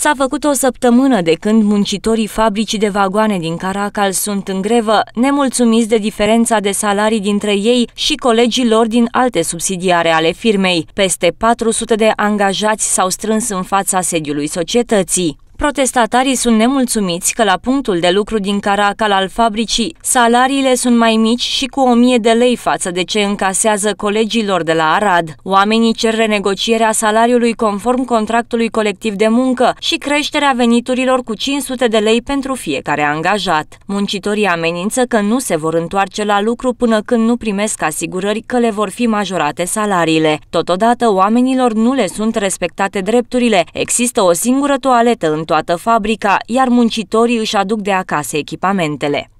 S-a făcut o săptămână de când muncitorii fabricii de vagoane din Caracal sunt în grevă, nemulțumiți de diferența de salarii dintre ei și colegii lor din alte subsidiare ale firmei. Peste 400 de angajați s-au strâns în fața sediului societății. Protestatarii sunt nemulțumiți că la punctul de lucru din Caracal al fabricii salariile sunt mai mici și cu 1000 de lei față de ce încasează colegilor de la Arad. Oamenii cer renegocierea salariului conform contractului colectiv de muncă și creșterea veniturilor cu 500 de lei pentru fiecare angajat. Muncitorii amenință că nu se vor întoarce la lucru până când nu primesc asigurări că le vor fi majorate salariile. Totodată, oamenilor nu le sunt respectate drepturile. Există o singură toaletă în toată fabrica, iar muncitorii își aduc de acasă echipamentele.